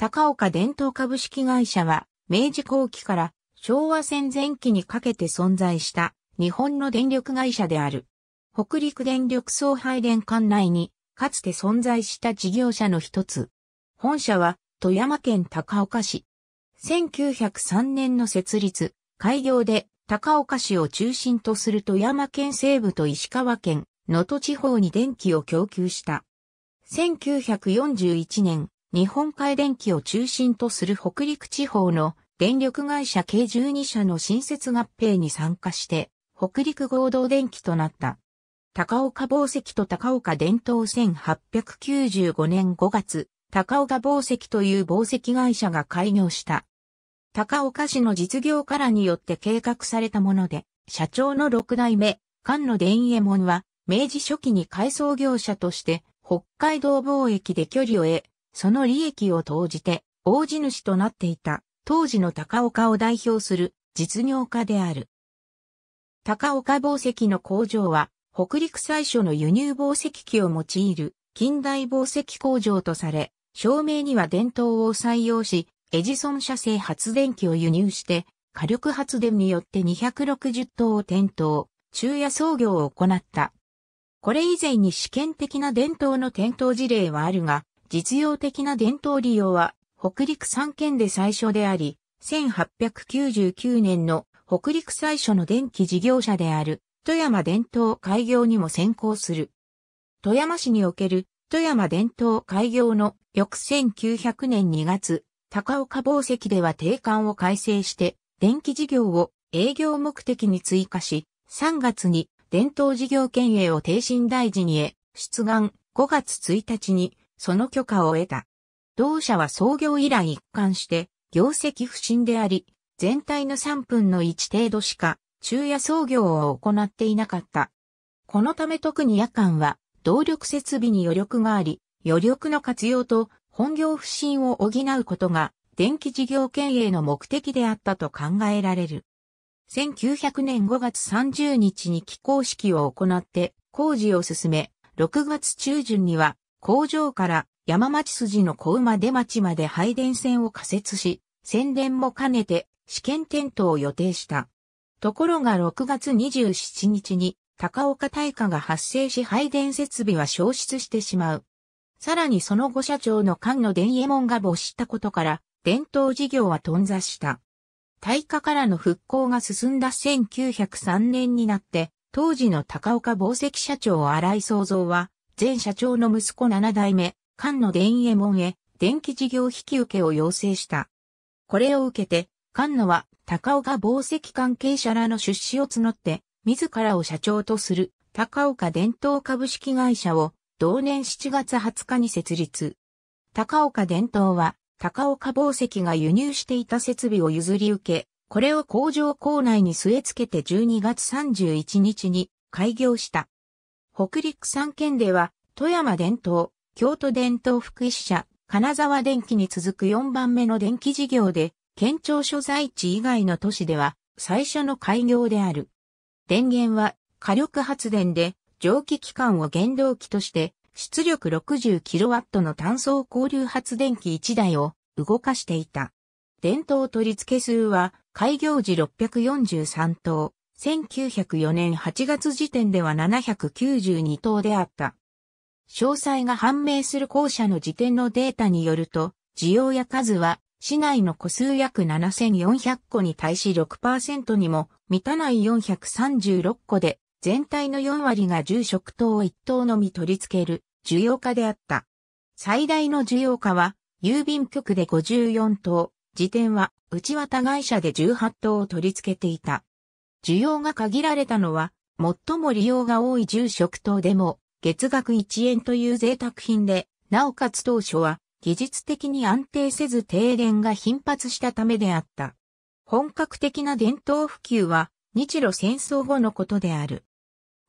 高岡伝統株式会社は、明治後期から昭和戦前期にかけて存在した日本の電力会社である。北陸電力送配電管内に、かつて存在した事業者の一つ。本社は、富山県高岡市。1903年の設立、開業で高岡市を中心とする富山県西部と石川県、能登地方に電気を供給した。1941年、日本海電機を中心とする北陸地方の電力会社計12社の新設合併に参加して、北陸合同電機となった。高岡宝石と高岡伝統1895年5月、高岡宝石という宝石会社が開業した。高岡市の実業家らによって計画されたもので、社長の六代目、菅野伝右衛門は、明治初期に改装業者として、北海道貿易で距離を得、その利益を投じて、大地主となっていた、当時の高岡を代表する実業家である。高岡宝石の工場は、北陸最初の輸入宝石機を用いる近代宝石工場とされ、照明には伝統を採用し、エジソン社製発電機を輸入して、火力発電によって260棟を点灯、昼夜操業を行った。これ以前に試験的な伝統の点灯事例はあるが、実用的な伝統利用は、北陸3県で最初であり、1899年の北陸最初の電気事業者である、富山伝統開業にも先行する。富山市における富山伝統開業の翌1900年2月、高岡宝石では定款を改正して、電気事業を営業目的に追加し、3月に伝統事業権営を定信大事にへ出願、5月1日にその許可を得た。同社は創業以来一貫して、業績不振であり、全体の3分の1程度しか、昼夜操業を行っていなかった。このため特に夜間は、動力設備に余力があり、余力の活用と本業不振を補うことが、電気事業経営の目的であったと考えられる。1900年5月30日に起工式を行って工事を進め、6月中旬には工場から山町筋の小馬出町まで配電線を仮設し、宣伝も兼ねて試験点灯を予定した。ところが6月27日に高岡大火が発生し配電設備は消失してしまう。さらにその後社長の菅野伝右衛門が没したことから、伝統事業は頓挫した。大火からの復興が進んだ1903年になって、当時の高岡防石社長荒井創造は、前社長の息子7代目、菅野伝右衛門へ、電気事業引き受けを要請した。これを受けて、菅野は、高岡紡績関係者らの出資を募って、自らを社長とする、高岡伝統株式会社を、同年7月20日に設立。高岡伝統は、高岡紡績が輸入していた設備を譲り受け、これを工場構内に据え付けて12月31日に開業した。北陸3県では、富山伝統、京都伝統福祉社、金沢電気に続く4番目の電気事業で、県庁所在地以外の都市では、最初の開業である。電源は火力発電で、蒸気機関を原動機として、出力 60kW の単素交流発電機1台を動かしていた。伝統取付数は開業時643頭。1904年8月時点では792頭であった。詳細が判明する校舎の時点のデータによると、需要や数は市内の個数約7400個に対し6%にも満たない436個で、全体の4割が住職等を1等のみ取り付ける需要家であった。最大の需要家は、郵便局で54等、時点は内綿会社で18等を取り付けていた。需要が限られたのは、最も利用が多い住職等でも、月額1円という贅沢品で、なおかつ当初は、技術的に安定せず停電が頻発したためであった。本格的な伝統普及は、日露戦争後のことである。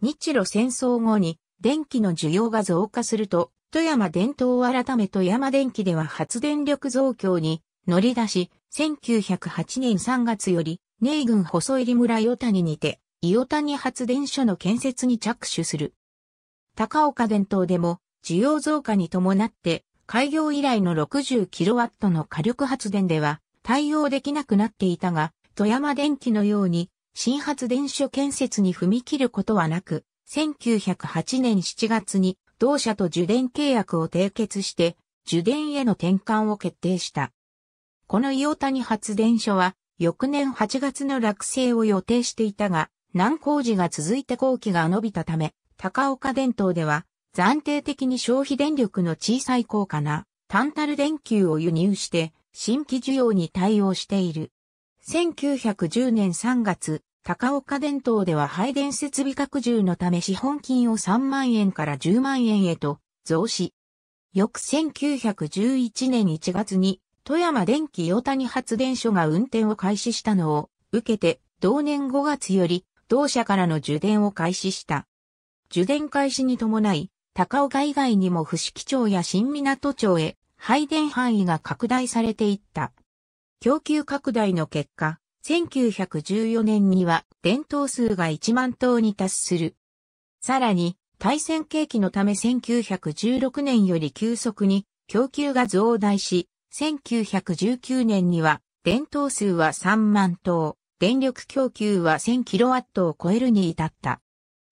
日露戦争後に、電気の需要が増加すると、富山伝統改め富山電気では発電力増強に乗り出し、1908年3月よりイ郡細入村伊谷にて、伊予谷発電所の建設に着手する。高岡電灯でも、需要増加に伴って、開業以来の 60kW の火力発電では対応できなくなっていたが、富山電機のように新発電所建設に踏み切ることはなく、1908年7月に同社と受電契約を締結して、受電への転換を決定した。この伊予谷発電所は翌年8月の落成を予定していたが、難工事が続いて工期が伸びたため、高岡電灯では、暫定的に消費電力の小さい高価な、単たる電球を輸入して、新規需要に対応している。1910年3月、高岡電灯では配電設備拡充のため資本金を3万円から10万円へと増資。翌1911年1月に富山電気与谷発電所が運転を開始したのを受けて、同年5月より同社からの受電を開始した。受電開始に伴い、高岡以外にも伏木町や新港町へ配電範囲が拡大されていった。供給拡大の結果、1914年には電灯数が1万灯に達する。さらに、対戦景気のため1916年より急速に供給が増大し、1919年には、電灯数は3万灯、電力供給は 1000kW を超えるに至った。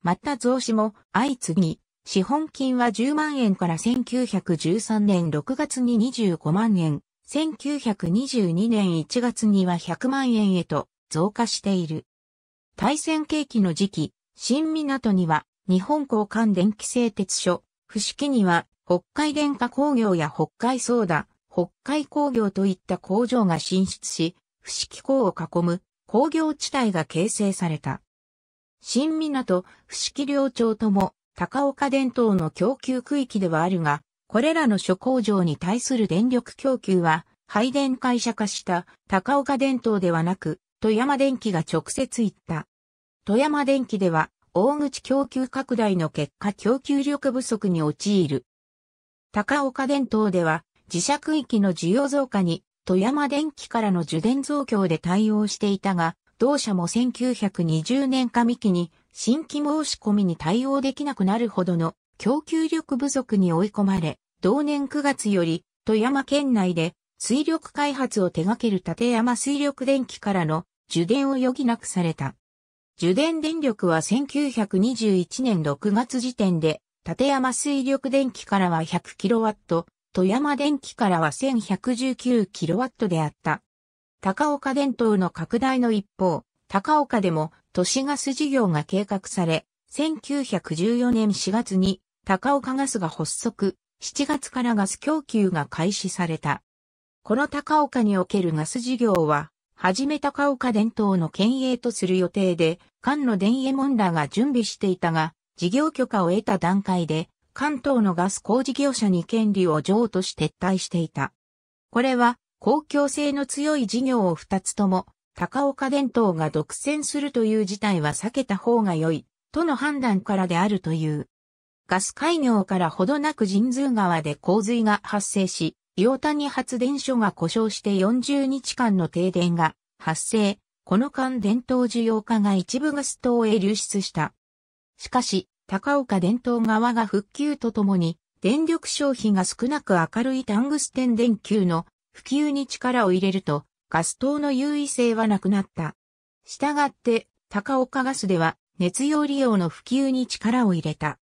また増資も相次ぎ、資本金は10万円から1913年6月に25万円、1922年1月には100万円へと増加している。対戦景気の時期、新港には日本交換電気製鉄所、伏木には北海電化工業や北海ソーダ、北海工業といった工場が進出し、伏木港を囲む工業地帯が形成された。新港、伏木領町とも、高岡電灯の供給区域ではあるが、これらの諸工場に対する電力供給は、配電会社化した高岡電灯ではなく、富山電機が直接行った。富山電機では、大口供給拡大の結果供給力不足に陥る。高岡電灯では、自社区域の需要増加に富山電機からの受電増強で対応していたが、同社も1920年上期に新規申し込みに対応できなくなるほどの供給力不足に追い込まれ、同年9月より富山県内で水力開発を手掛ける立山水力電機からの受電を余儀なくされた。受電電力は1921年6月時点で立山水力電機からは 100kW、富山電機からは 1119kW であった。高岡電灯の拡大の一方、高岡でも都市ガス事業が計画され、1914年4月に高岡ガスが発足、7月からガス供給が開始された。この高岡におけるガス事業は、はじめ高岡伝統の県営とする予定で、菅野電営門らが準備していたが、事業許可を得た段階で、関東のガス工事業者に権利を譲渡し撤退していた。これは公共性の強い事業を2つとも高岡伝統が独占するという事態は避けた方が良いとの判断からであるという。ガス開業からほどなく神通川で洪水が発生し、硫谷発電所が故障して40日間の停電が発生。この間伝統需要家が一部ガス灯へ流出した。しかし、高岡伝統側が復旧とともに、電力消費が少なく明るいタングステン電球の普及に力を入れると、ガス灯の優位性はなくなった。したがって、高岡ガスでは熱用利用の普及に力を入れた。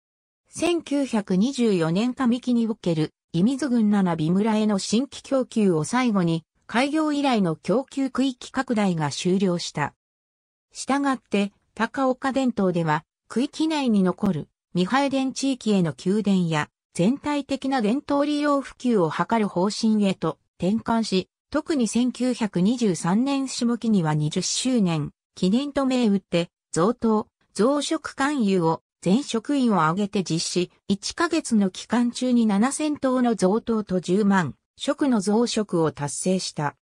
1924年上期における、伊水郡七尾村への新規供給を最後に、開業以来の供給区域拡大が終了した。したがって、高岡伝統では、区域内に残る未拝電地域への給電や全体的な伝統利用普及を図る方針へと転換し、特に1923年下期には20周年記念と銘打って贈答、増殖勧誘を全職員を挙げて実施、1ヶ月の期間中に7000頭の贈答と10万食の増殖を達成した。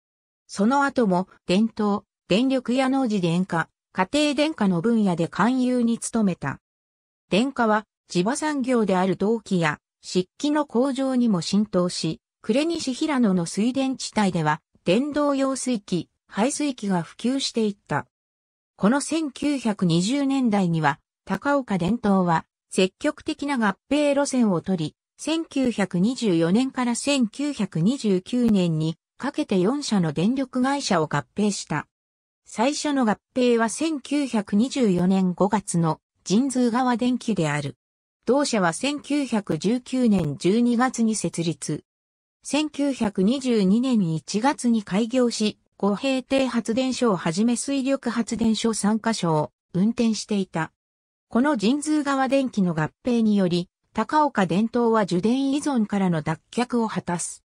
その後も伝統、電力や農事電化、家庭電化の分野で勧誘に努めた。電化は地場産業である銅器や漆器の工場にも浸透し、暮西平野の水田地帯では電動用水器、排水器が普及していった。この1920年代には、高岡伝統は積極的な合併路線を取り、1924年から1929年にかけて4社の電力会社を合併した。最初の合併は1924年5月の神通川電気である。同社は1919年12月に設立。1922年1月に開業し、五平定発電所をはじめ水力発電所3カ所を運転していた。この神通川電気の合併により、高岡伝統は受電依存からの脱却を果たす。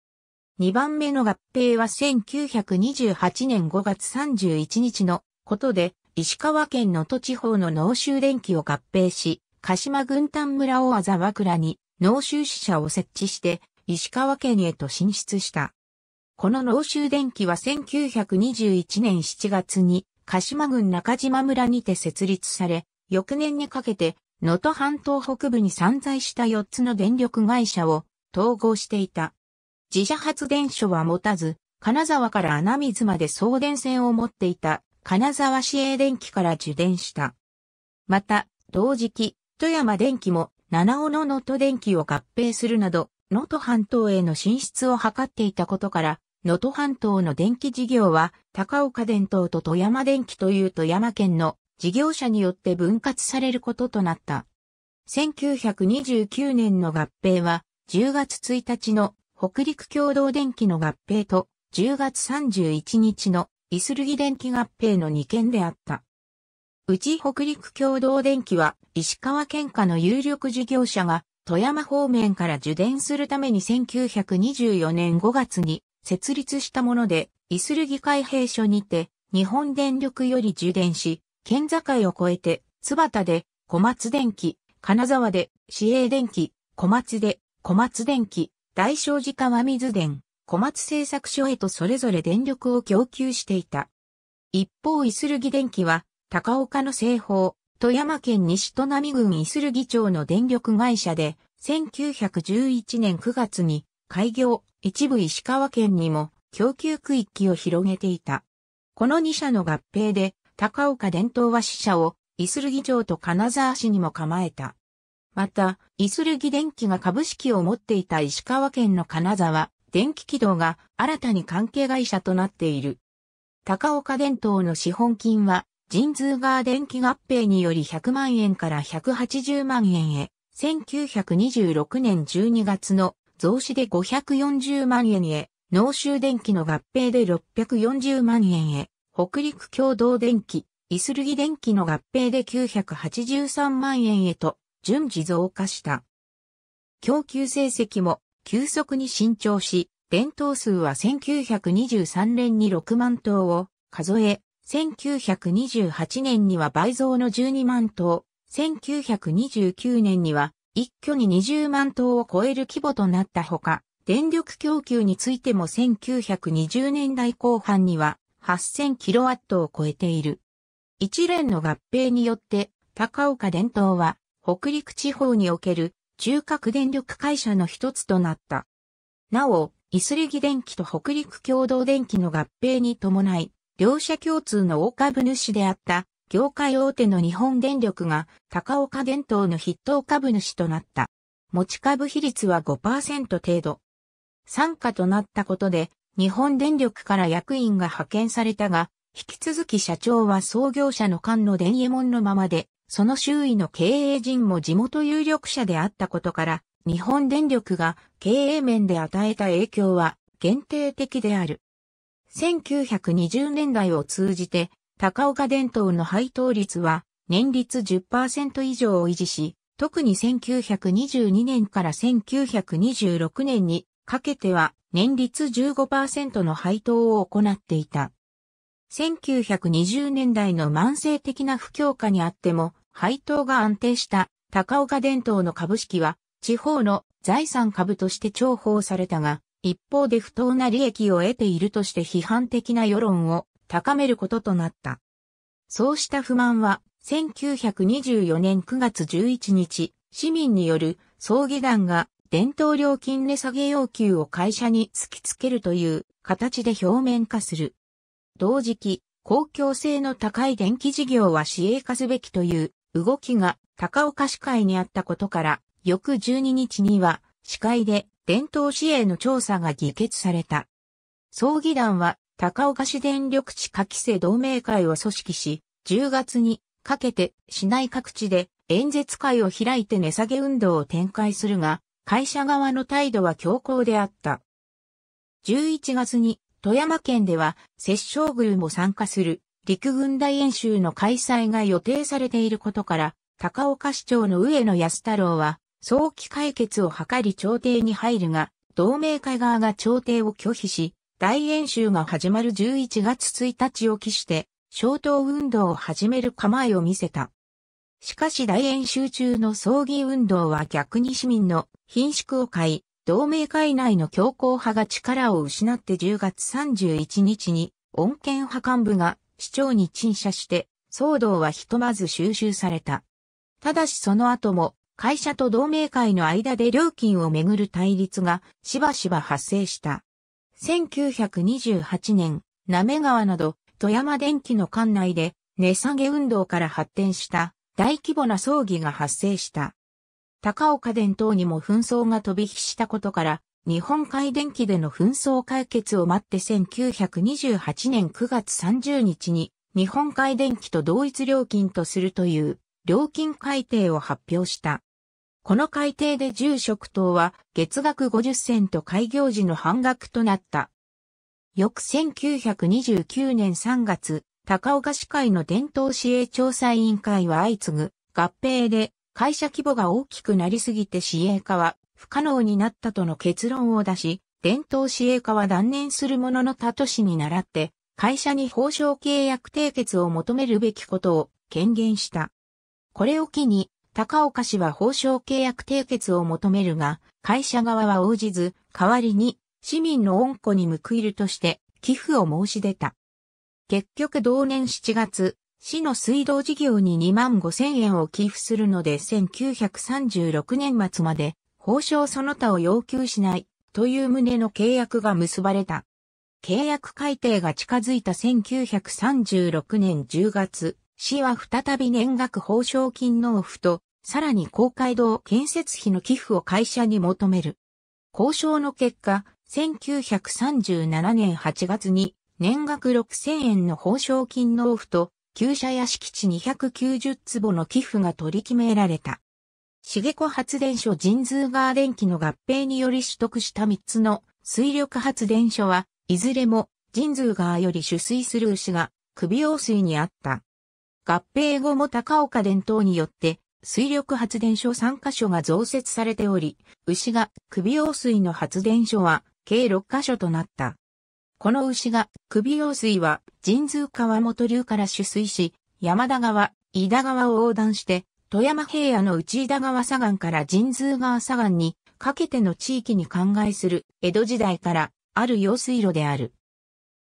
2番目の合併は1928年5月31日のことで、石川県の都地方の農州電気を合併し、鹿島軍丹村をあざわに農州支社を設置して、石川県へと進出した。この農州電気は1921年7月に鹿島郡中島村にて設立され、翌年にかけて能登半島北部に散在した4つの電力会社を統合していた。自社発電所は持たず、金沢から穴水まで送電線を持っていた金沢市営電機から受電した。また、同時期、富山電機も七尾の能登電機を合併するなど、能登半島への進出を図っていたことから、能登半島の電気事業は、高岡電灯と富山電機という富山県の事業者によって分割されることとなった。1929年の合併は、10月1日の北陸共同電気の合併と10月31日のイスルギ電気合併の2件であった。うち北陸共同電気は石川県下の有力事業者が富山方面から受電するために1924年5月に設立したもので、イスルギ海兵所にて日本電力より受電し、県境を越えて津畑で小松電気、金沢で市営電気、小松で小松電気、大正寺川水田、小松製作所へとそれぞれ電力を供給していた。一方、イスルギ電気は、高岡の西方、富山県西砺波郡イスルギ町の電力会社で、1911年9月に開業、一部石川県にも供給区域を広げていた。この2社の合併で、高岡伝統和支社を、イスルギ町と金沢市にも構えた。また、イスルギ電機が株式を持っていた石川県の金沢、電気軌道が新たに関係会社となっている。高岡電灯の資本金は、人通川電気合併により100万円から180万円へ、1926年12月の増資で540万円へ、濃州電気の合併で640万円へ、北陸共同電気、イスルギ電気の合併で983万円へと順次増加した。供給成績も急速に伸長し、伝統数は1923年に6万頭を数え、1928年には倍増の12万頭、1929年には一挙に20万頭を超える規模となったほか、電力供給についても1920年代後半には 8000kW を超えている。一連の合併によって、高岡伝統は北陸地方における中核電力会社の一つとなった。なお、イスリギ電機と北陸共同電機の合併に伴い、両社共通の大株主であった業界大手の日本電力が高岡電灯の筆頭株主となった。持ち株比率は5%程度。参加となったことで、日本電力から役員が派遣されたが、引き続き社長は創業者の菅野伝右衛門のままで、その周囲の経営陣も地元有力者であったことから、日本電力が経営面で与えた影響は限定的である。1920年代を通じて、高岡電灯の配当率は年率10%以上を維持し、特に1922年から1926年にかけては年率15%の配当を行っていた。1920年代の慢性的な不況下にあっても、配当が安定した高岡伝統の株式は、地方の財産株として重宝されたが、一方で不当な利益を得ているとして批判的な世論を高めることとなった。そうした不満は、1924年9月11日、市民による葬儀団が伝統料金値下げ要求を会社に突きつけるという形で表面化する。同時期、公共性の高い電気事業は市営化すべきという動きが高岡市会にあったことから、翌12日には市会で伝統市営の調査が議決された。葬儀団は高岡市電力地下規制同盟会を組織し、10月にかけて市内各地で演説会を開いて値下げ運動を展開するが、会社側の態度は強硬であった。11月に富山県では、摂政軍も参加する陸軍大演習の開催が予定されていることから、高岡市長の上野安太郎は、早期解決を図り調停に入るが、同盟会側が調停を拒否し、大演習が始まる11月1日を期して、消灯運動を始める構えを見せた。しかし大演習中の葬儀運動は逆に市民の貧縮を買い、同盟会内の強硬派が力を失って10月31日に、恩健派幹部が市長に陳謝して、騒動はひとまず収集された。ただしその後も、会社と同盟会の間で料金をめぐる対立がしばしば発生した。1928年、なめ川など富山電機の管内で値下げ運動から発展した大規模な葬儀が発生した。高岡伝等にも紛争が飛び火したことから、日本海電機での紛争解決を待って1928年9月30日に、日本海電機と同一料金とするという、料金改定を発表した。この改定で住職等は月額50銭と開業時の半額となった。翌1929年3月、高岡市会の伝統市営調査委員会は相次ぐ合併で会社規模が大きくなりすぎて市営化は不可能になったとの結論を出し、伝統市営化は断念するものの他都市に倣って、会社に報奨契約締結を求めるべきことを権限した。これを機に、高岡市は報奨契約締結を求めるが、会社側は応じず、代わりに市民の恩子に報いるとして寄付を申し出た。結局同年7月、市の水道事業に2万5千円を寄付するので1936年末まで報奨その他を要求しないという旨の契約が結ばれた。契約改定が近づいた1936年10月、市は再び年額報奨金納付と、さらに公会堂建設費の寄付を会社に求める。交渉の結果、1937年8月に年額6000円の報奨金納付と、旧社屋敷地290坪の寄付が取り決められた。茂子発電所神通川電気の合併により取得した3つの水力発電所は、いずれも神通川より取水する牛が首用水にあった。合併後も高岡伝統によって水力発電所3カ所が増設されており、牛が首用水の発電所は計6カ所となった。この牛が、首用水は、神通川本流から取水し、山田川、井田川を横断して、富山平野の内井田川左岸から神通川左岸に、かけての地域に灌漑する、江戸時代から、ある用水路である。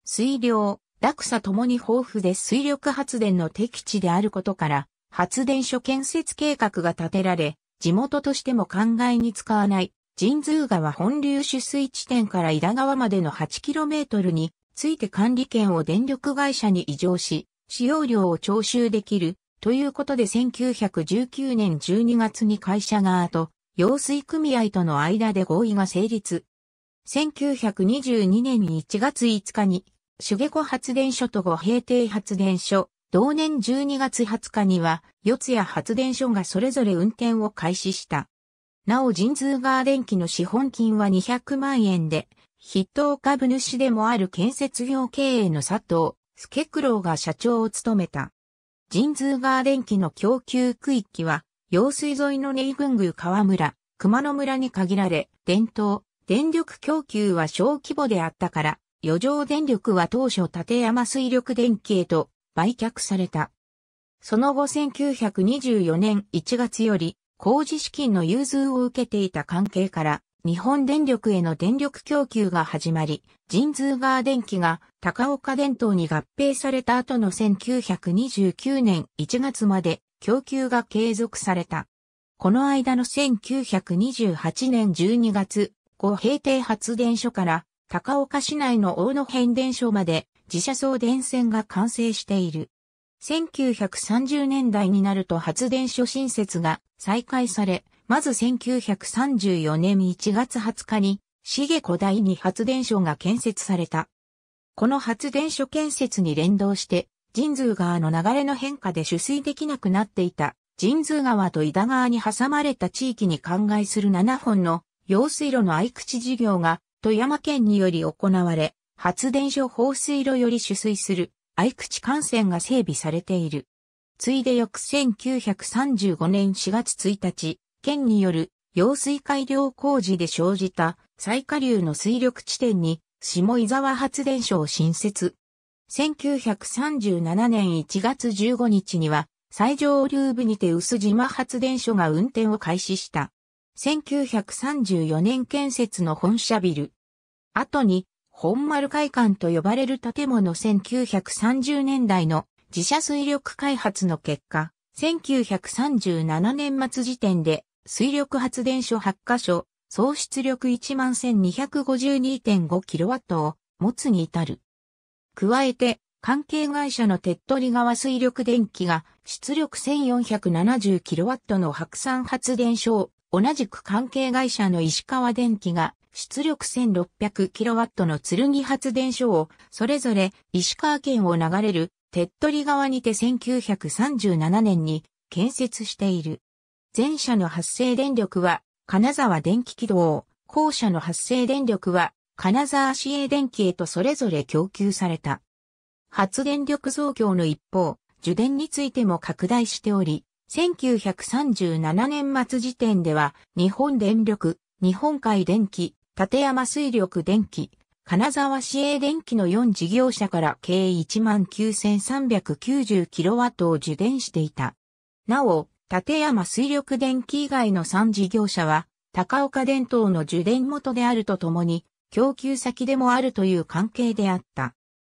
水量、落差ともに豊富で水力発電の適地であることから、発電所建設計画が立てられ、地元としても灌漑に使わない神通川本流取水地点から井田川までの 8km について管理権を電力会社に移譲し、使用料を徴収できる。ということで1919年12月に会社側と用水組合との間で合意が成立。1922年1月5日に、茂子発電所と後平定発電所、同年12月20日には、四谷発電所がそれぞれ運転を開始した。なお神通川電機の資本金は200万円で、筆頭株主でもある建設業経営の佐藤、助九郎が社長を務めた。神通川電機の供給区域は、用水沿いのネイン宮川村、熊野村に限られ、伝統、電力供給は小規模であったから、余剰電力は当初立山水力電機へと売却された。その後1924年1月より、工事資金の融通を受けていた関係から、日本電力への電力供給が始まり、神通川電機が高岡電灯に合併された後の1929年1月まで供給が継続された。この間の1928年12月、後平定発電所から高岡市内の大野変電所まで自社送電線が完成している。1930年代になると発電所新設が再開され、まず1934年1月20日に、重古代に発電所が建設された。この発電所建設に連動して、神通川の流れの変化で取水できなくなっていた、神通川と井田川に挟まれた地域に灌漑する7本の用水路の合口事業が富山県により行われ、発電所放水路より取水する愛口幹線が整備されている。ついで翌1935年4月1日、県による用水改良工事で生じた最下流の水力地点に下伊沢発電所を新設。1937年1月15日には最上流部にて薄島発電所が運転を開始した。1934年建設の本社ビル。後に本丸会館と呼ばれる建物1930年代の自社水力開発の結果、1937年末時点で水力発電所8カ所、総出力11,252.5キロワットを持つに至る。加えて、関係会社の手っ取り川水力電気が出力1470 k w の白山発電所を同じく関係会社の石川電気が出力 1600kW の剣発電所を、それぞれ石川県を流れる、手っ取り川にて1937年に建設している。前者の発生電力は、金沢電気軌道、後者の発生電力は、金沢市営電気へとそれぞれ供給された。発電力増強の一方、受電についても拡大しており、1937年末時点では、日本電力、日本海電気、立山水力電機、金沢市営電機の4事業者から計 19,390kW を受電していた。なお、立山水力電機以外の3事業者は、高岡電灯の受電元であるとともに、供給先でもあるという関係であった。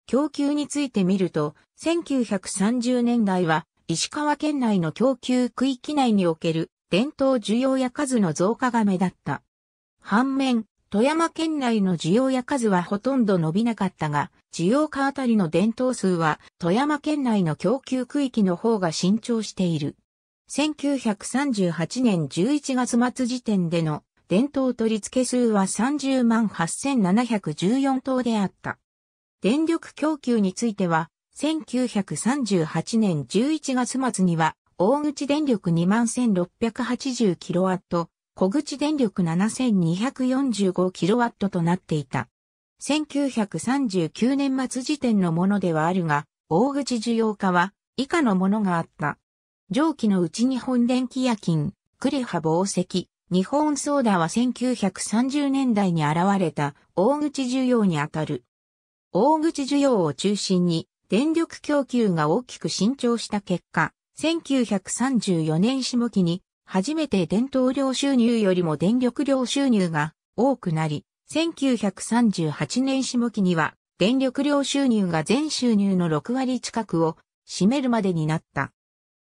供給について見ると、1930年代は、石川県内の供給区域内における、電灯需要や数の増加が目立った。反面、富山県内の需要や数はほとんど伸びなかったが、需要家あたりの伝統数は富山県内の供給区域の方が伸長している。1938年11月末時点での伝統取付数は30万8714棟であった。電力供給については、1938年11月末には、大口電力2万1680キロワット、小口電力 7245kW となっていた。1939年末時点のものではあるが、大口需要化は以下のものがあった。上記のうち日本電気夜勤、クレハ防石、日本ソーダは1930年代に現れた大口需要にあたる。大口需要を中心に電力供給が大きく伸長した結果、1934年下期に初めて伝統量収入よりも電力量収入が多くなり、1938年下期には電力量収入が全収入の6割近くを占めるまでになった。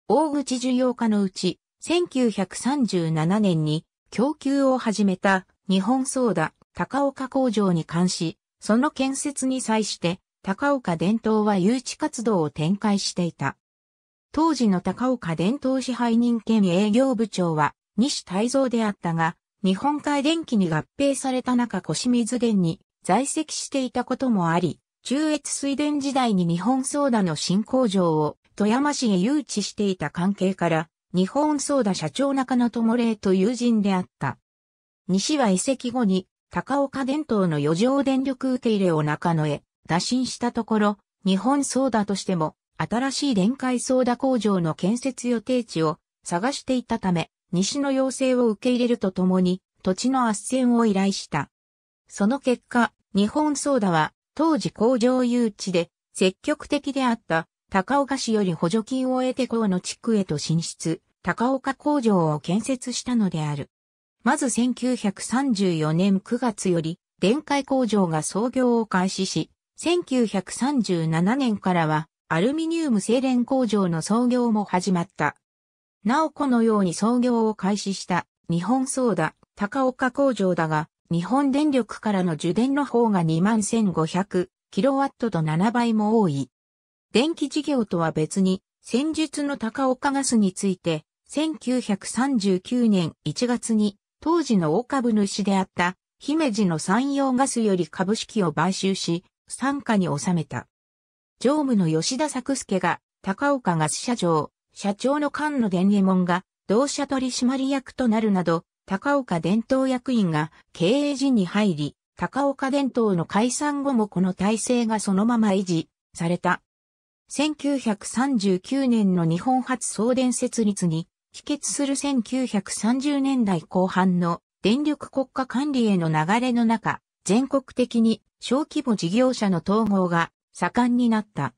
大口需要家のうち、1937年に供給を始めた日本ソーダ高岡工場に関し、その建設に際して高岡伝統は誘致活動を展開していた。当時の高岡伝統支配人兼営業部長は西泰造であったが、日本海電機に合併された中小清水電に在籍していたこともあり、中越水田時代に日本ソーダの新工場を富山市へ誘致していた関係から、日本ソーダ社長中野智礼と友人であった。西は移籍後に、高岡伝統の余剰電力受け入れを中野へ打診したところ、日本ソーダとしても新しい電解ソーダ工場の建設予定地を探していたため、西の要請を受け入れるとともに、土地の斡旋を依頼した。その結果、日本ソーダは、当時工場誘致で、積極的であった、高岡市より補助金を得て河野地区へと進出、高岡工場を建設したのである。まず1934年9月より、電解工場が創業を開始し、1937年からは、アルミニウム精錬工場の創業も始まった。なおこのように創業を開始した日本ソーダ高岡工場だが、日本電力からの受電の方が 21,500kW と7倍も多い。電気事業とは別に、戦術の高岡ガスについて、1939年1月に、当時の大株主であった、姫路の山陽ガスより株式を買収し、参加に収めた。常務の吉田作助が、高岡が支社長、社長の菅野伝右衛門が、同社取締役となるなど、高岡伝統役員が経営陣に入り、高岡伝統の解散後もこの体制がそのまま維持された。1939年の日本初送電設立に、帰結する1930年代後半の電力国家管理への流れの中、全国的に小規模事業者の統合が盛んになった。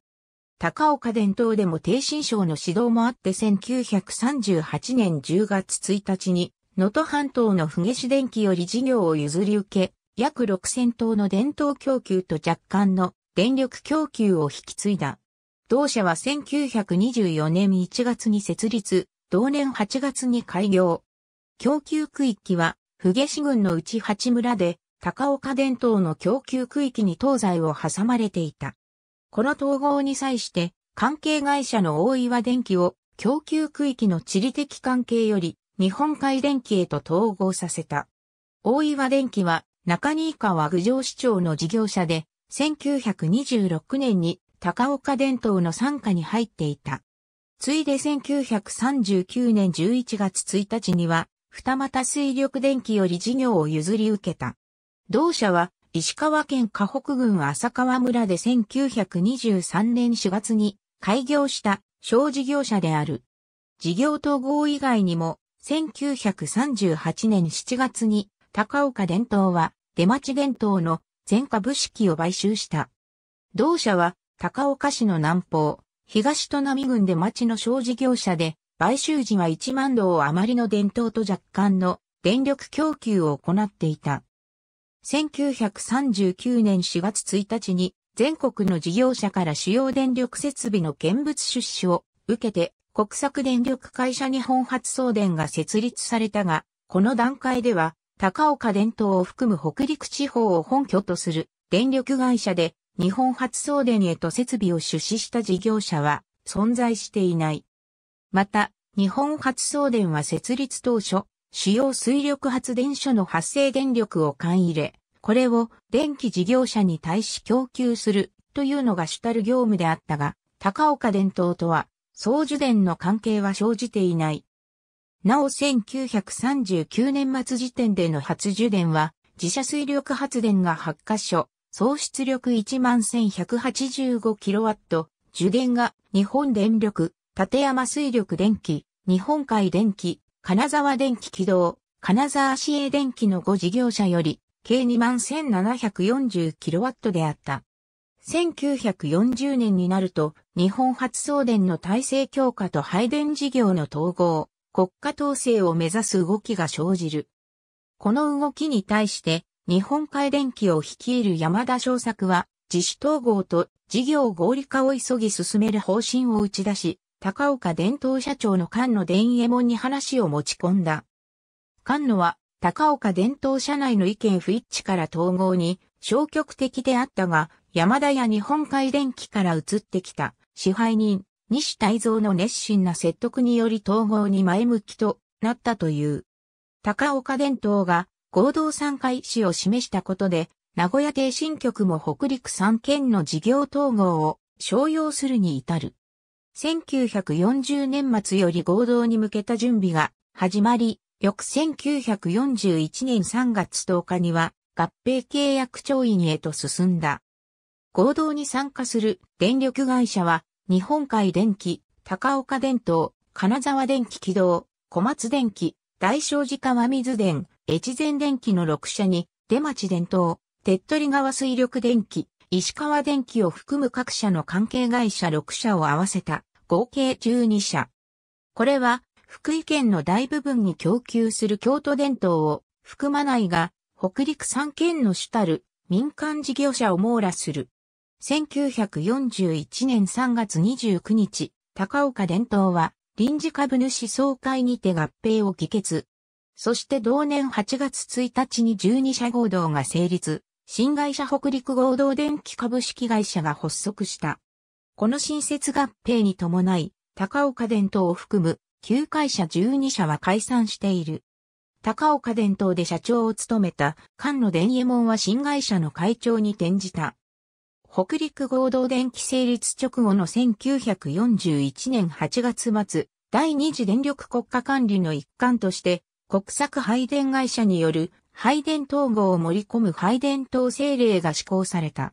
高岡伝統でも低新省の指導もあって1938年10月1日に、能登半島の不下市電機より事業を譲り受け、約6000棟の伝統供給と若干の電力供給を引き継いだ。同社は1924年1月に設立、同年8月に開業。供給区域は、不下市郡のうち8村で、高岡伝統の供給区域に東西を挟まれていた。この統合に際して、関係会社の大岩電機を供給区域の地理的関係より日本海電機へと統合させた。大岩電機は中新川郡上市長の事業者で、1926年に高岡電灯の傘下に入っていた。ついで1939年11月1日には、二股水力電気より事業を譲り受けた。同社は石川県河北郡浅川村で1923年4月に開業した小事業者である。事業統合以外にも、1938年7月に高岡伝統は出町伝統の全株式を買収した。同社は高岡市の南方、東都並郡で町の小事業者で、買収時は1万度を余りの伝統と若干の電力供給を行っていた。1939年4月1日に全国の事業者から主要電力設備の見物出資を受けて国策電力会社日本発送電が設立されたが、この段階では高岡電灯を含む北陸地方を本拠とする電力会社で日本発送電へと設備を出資した事業者は存在していない。また、日本発送電は設立当初、主要水力発電所の発生電力を勘入れ、これを電気事業者に対し供給するというのが主たる業務であったが、高岡電灯とは、総受電の関係は生じていない。なお1939年末時点での初受電は、自社水力発電が8カ所、総出力11,185 kW、受電が日本電力、立山水力電気、日本海電気、金沢電気軌道、金沢市営電気の5事業者より、計 21740kW であった。1940年になると、日本発送電の体制強化と配電事業の統合、国家統制を目指す動きが生じる。この動きに対して、日本海電気を率いる山田昌作は、自主統合と事業合理化を急ぎ進める方針を打ち出し、高岡伝統社長の菅野伝右衛門に話を持ち込んだ。菅野は、高岡伝統社内の意見不一致から統合に消極的であったが、山田や日本海電機から移ってきた支配人、西泰造の熱心な説得により統合に前向きとなったという。高岡伝統が合同参加意思を示したことで、名古屋帝新局も北陸3県の事業統合を商用するに至る。1940年末より合同に向けた準備が始まり、翌1941年3月10日には合併契約調印へと進んだ。合同に参加する電力会社は、日本海電機、高岡電灯、金沢電機軌道、小松電機、大正寺川水電、越前電機の6社に、出町電灯、手っ取り川水力電機、石川電機を含む各社の関係会社6社を合わせた合計12社。これは福井県の大部分に供給する京都電灯を含まないが北陸3県の主たる民間事業者を網羅する。1941年3月29日、高岡伝統は臨時株主総会にて合併を議決。そして同年8月1日に12社合同が成立。新会社北陸合同電気株式会社が発足した。この新設合併に伴い、高岡電灯を含む旧会社12社は解散している。高岡電灯で社長を務めた菅野伝右衛門は新会社の会長に転じた。北陸合同電気成立直後の1941年8月末、第二次電力国家管理の一環として、国策配電会社による配電統合を盛り込む配電統制令が施行された。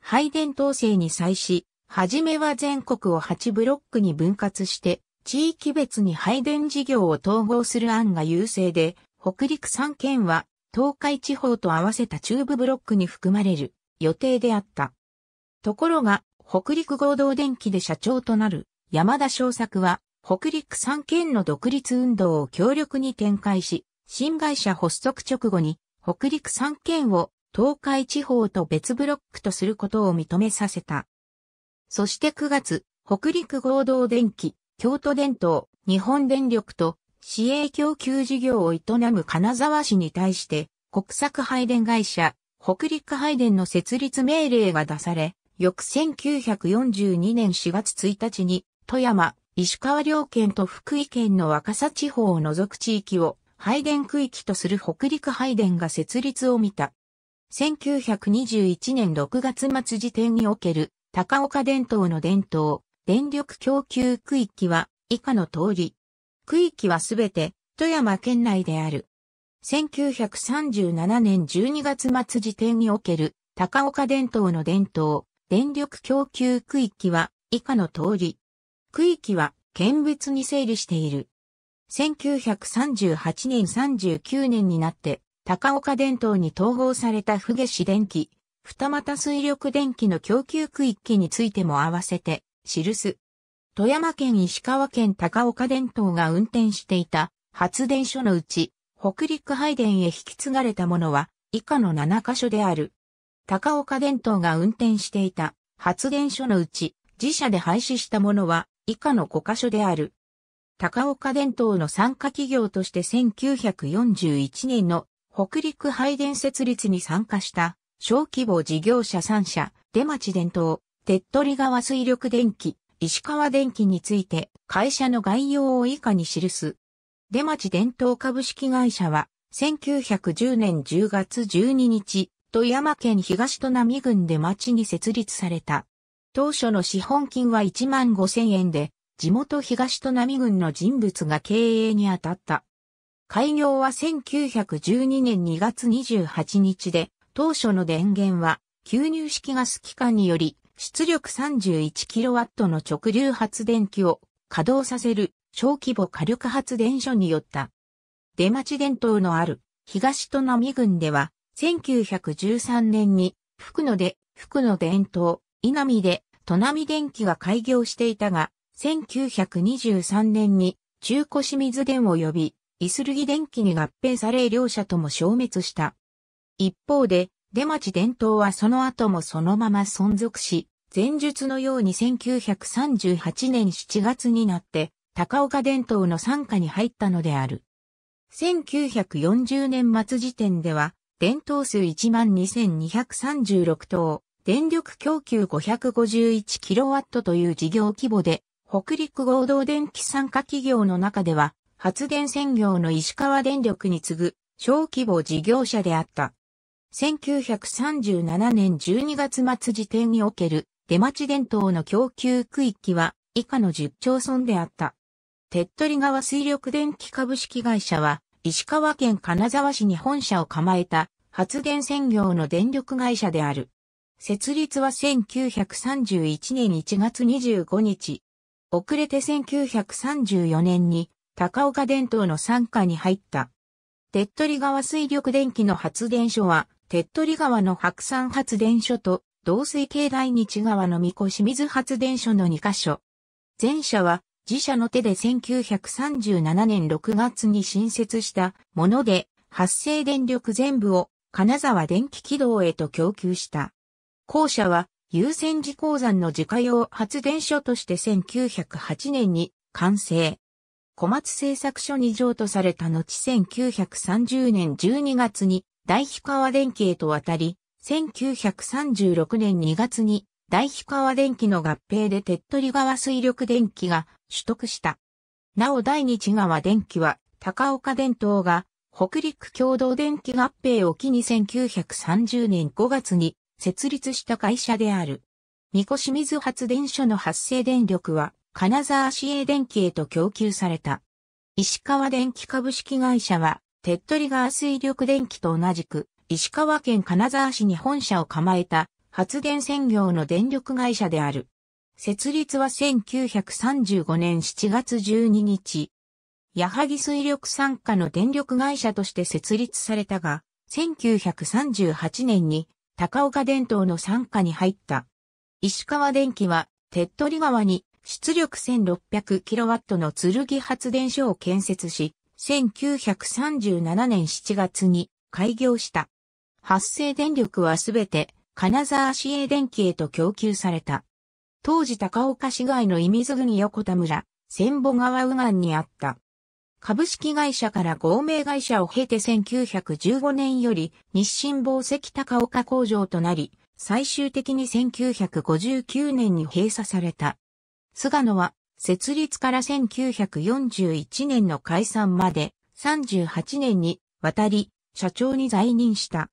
配電統制に際し、はじめは全国を8ブロックに分割して、地域別に配電事業を統合する案が優勢で、北陸3県は東海地方と合わせた中部ブロックに含まれる予定であった。ところが、北陸合同電機で社長となる山田昌作は、北陸3県の独立運動を強力に展開し、新会社発足直後に、北陸3県を東海地方と別ブロックとすることを認めさせた。そして9月、北陸合同電機、京都電灯、日本電力と市営供給事業を営む金沢市に対して、国策配電会社、北陸配電の設立命令が出され、翌1942年4月1日に、富山、石川両県と福井県の若狭地方を除く地域を配電区域とする北陸配電が設立を見た。1921年6月末時点における高岡電灯の電灯、電力供給区域は以下の通り。区域はすべて富山県内である。1937年12月末時点における高岡電灯の電灯、電力供給区域は以下の通り。区域は県別に整理している。1938年39年になって、高岡電灯に統合された富下市電気、二股水力電気の供給区域についても合わせて、記す。富山県石川県高岡電灯が運転していた発電所のうち、北陸配電へ引き継がれたものは、以下の7カ所である。高岡電灯が運転していた発電所のうち、自社で廃止したものは、以下の5カ所である。高岡電灯の参加企業として1941年の北陸配電設立に参加した小規模事業者3社、出町電灯、手っ取り川水力電気、石川電気について会社の概要を以下に記す。出町電灯株式会社は1910年10月12日、富山県東都並郡で町に設立された。当初の資本金は1万5千円で、地元東都波郡の人物が経営に当たった。開業は1912年2月28日で、当初の電源は、吸入式ガス機関により、出力 31kW の直流発電機を稼働させる小規模火力発電所によった。出町伝統のある東都波郡では、1913年に福野で福野伝統、稲見で都波電機が開業していたが、1923年に中古清水電を呼び、イスルギ電機に合併され両社とも消滅した。一方で、出町伝統はその後もそのまま存続し、前述のように1938年7月になって、高岡伝統の参加に入ったのである。1940年末時点では、伝統数12,236等、電力供給 551kW という事業規模で北陸合同電気参加企業の中では、発電専業の石川電力に次ぐ小規模事業者であった。1937年12月末時点における出町電灯の供給区域は以下の10町村であった。手っ取り川水力電気株式会社は石川県金沢市に本社を構えた発電専業の電力会社である。設立は1931年1月25日、遅れて1934年に高岡電灯の傘下に入った。手っ取り川水力電気の発電所は、手っ取り川の白山発電所と、同水系大日川の三越水発電所の2カ所。前者は、自社の手で1937年6月に新設したもので、発生電力全部を金沢電気軌道へと供給した。後者は優先寺鉱山の自家用発電所として1908年に完成。小松製作所に譲渡された後1930年12月に大日川電機へと渡り、1936年2月に大日川電機の合併で手っ取り川水力電機が取得した。なお第日川電機は高岡電灯が北陸共同電機合併を機に1930年5月に設立した会社である。三越水発電所の発生電力は、金沢市営電気へと供給された。石川電気株式会社は、手っ取り川水力電気と同じく、石川県金沢市に本社を構えた発電専業の電力会社である。設立は1935年7月12日、矢作水力参加の電力会社として設立されたが、1938年に高岡電灯の参加に入った。石川電機は、手っ取り川に出力 1600kW の剣発電所を建設し、1937年7月に開業した。発生電力はすべて金沢市営電機へと供給された。当時高岡市街の伊水郡横田村、千保川右岸にあった。株式会社から合名会社を経て1915年より日清宝石高岡工場となり、最終的に1959年に閉鎖された。菅野は設立から1941年の解散まで38年にわたり社長に在任した。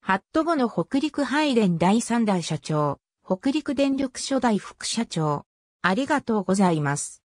ハット後の北陸配電第3代社長、北陸電力初代副社長。ありがとうございます。